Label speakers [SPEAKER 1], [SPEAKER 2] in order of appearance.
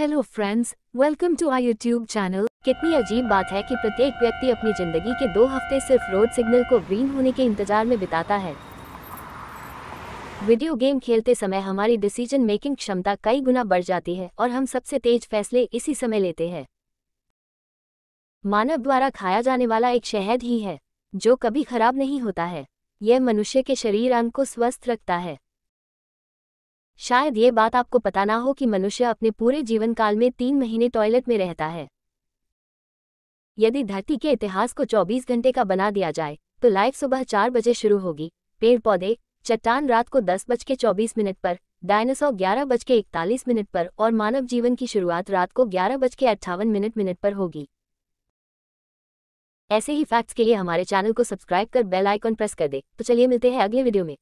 [SPEAKER 1] hello friends welcome to I YouTube channel कितनी अजीब बात है कि प्रत्येक व्यक्ति अपनी जिंदगी के दो हफ्ते सिर्फ रोड सिग्नल को ग्रीन होने के इंतजार में बिताता है वीडियो गेम खेलते समय हमारी डिसीजन मेकिंग क्षमता कई गुना बढ़ जाती है और हम सबसे तेज फैसले इसी समय लेते हैं मानव द्वारा खाया जाने वाला एक शहद ही है जो कभी खराब नहीं होता है यह मनुष्य के शरीर अंग को स्वस्थ रखता है शायद ये बात आपको पता ना हो कि मनुष्य अपने पूरे जीवन काल में तीन महीने टॉयलेट में रहता है यदि धरती के इतिहास को 24 घंटे का बना दिया जाए तो लाइफ सुबह चार बजे शुरू होगी पेड़ पौधे चट्टान रात को दस बज के चौबीस मिनट पर डायनासोर ग्यारह बज के इकतालीस मिनट पर और मानव जीवन की शुरुआत रात को ग्यारह बज के अट्ठावन मिनट मिनट पर होगी ऐसे ही फैक्ट्स के लिए हमारे चैनल को सब्सक्राइब कर बेल आइकॉन प्रेस कर दे तो चलिए मिलते हैं अगले वीडियो में